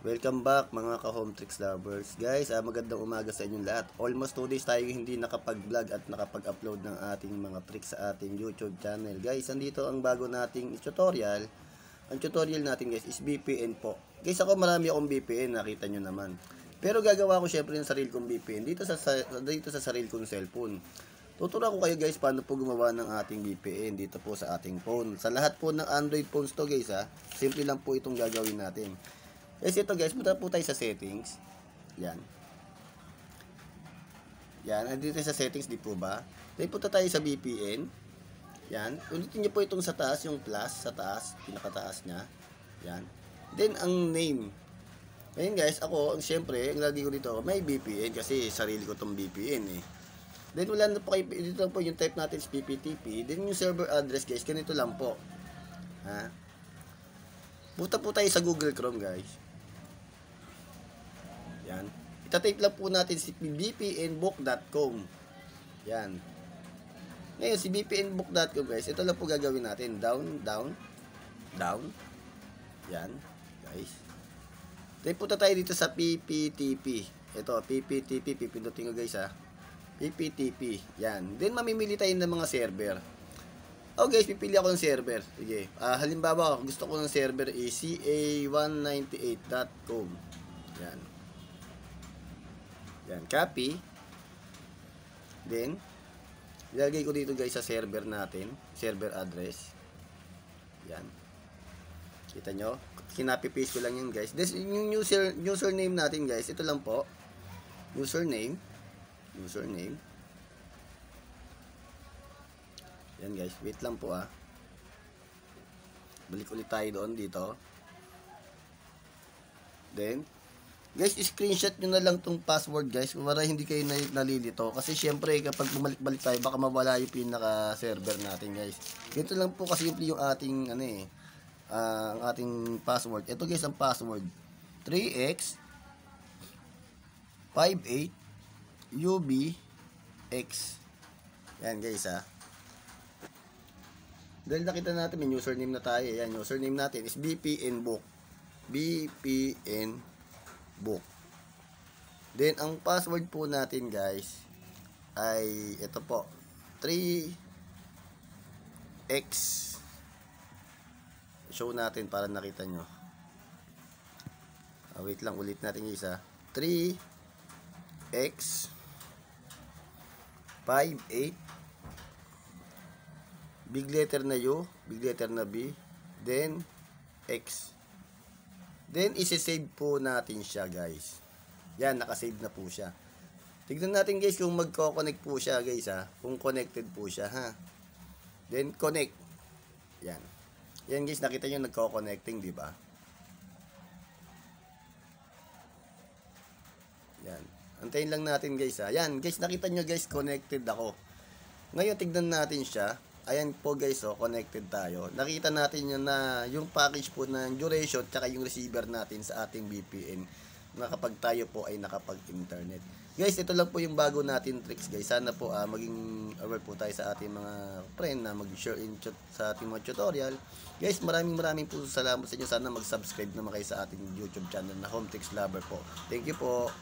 Welcome back mga ka-home tricks lovers. Guys, ah, magandang umaga sa inyong lahat. Almost 2 days tayo hindi nakapag-vlog at nakapag-upload ng ating mga tricks sa ating YouTube channel. Guys, andito ang bago nating tutorial. Ang tutorial natin guys is VPN po. Guys, ako marami akong VPN, nakita nyo naman. Pero gagawa ko syempre ng sarili kong VPN dito sa, sa dito sa sarili kong cellphone. Tuturuan ko kayo guys paano po gumawa ng ating VPN dito po sa ating phone. Sa lahat po ng Android phones to guys ha, ah, simple lang po itong gagawin natin. Yes, ito guys, punta po tayo sa settings. Yan. Yan, andito tayo sa settings, di po ba? Then punta tayo sa VPN. Yan. Ulitin nyo po itong sa taas, yung plus, sa taas, pinakataas niya. Yan. Then, ang name. Ngayon guys, ako, siyempre, ang lagi ko dito, may VPN kasi sarili ko tong VPN eh. Then, wala na po kayo, dito lang po yung type natin is PPTP. Then, yung server address guys, ganito lang po. Ha? Punta po tayo sa Google Chrome guys. Yan. Itatype lang po natin si bpnbook.com. Yan. Ngayon, si bpnbook.com guys, ito lang po gagawin natin. Down, down, down. Yan, guys. Then punta tayo dito sa PPTP. Ito, PPTP. Pipindutin ko guys ha. PPTP. Yan. Then mamimili tayo ng mga server. Oh guys, pipili ako ng server. Sige. Uh, halimbawa, gusto ko ng server is ca198.com. Yan. Yan, copy. Then, ilalagay ko dito guys sa server natin. Server address. Yan. Kita nyo? Kinopy-paste ko lang yun guys. This, yung user, username natin guys, ito lang po. Username. Username. Yan guys, wait lang po ah. Balik ulit tayo doon dito. Then, Guys, screenshot nyo na lang tong password guys para hindi kayo na, nalilito. Kasi syempre kapag bumalik-balik tayo baka mawala yung pinaka server natin guys. Ganito lang po kasi simple yung ating ano eh uh, ang ating password. Ito guys ang password. 3x 58 UB X Yan guys ha. Ah. Dahil nakita natin may username na tayo. Yan username natin is bpnbook. bpnbook Facebook. Then, ang password po natin guys ay ito po. 3x show natin para nakita nyo. Uh, wait lang, ulit natin yung isa. 3x 5, 8 big letter na U, big letter na B, then X. Then, isi-save po natin siya, guys. Yan, nakasave na po siya. Tignan natin, guys, kung magko-connect po siya, guys, ha. Kung connected po siya, ha. Then, connect. Yan. Yan, guys, nakita nyo nagko-connecting, di ba? Yan. Antayin lang natin, guys, ha. Yan, guys, nakita nyo, guys, connected ako. Ngayon, tignan natin siya ayan po guys, oh, connected tayo. Nakita natin yun na yung package po ng duration tsaka yung receiver natin sa ating VPN na kapag tayo po ay nakapag-internet. Guys, ito lang po yung bago natin tricks guys. Sana po ah, maging aware po tayo sa ating mga friend na mag-share in sa ating mga tutorial. Guys, maraming maraming po salamat sa inyo. Sana mag-subscribe naman kayo sa ating YouTube channel na Home Tricks Lover po. Thank you po.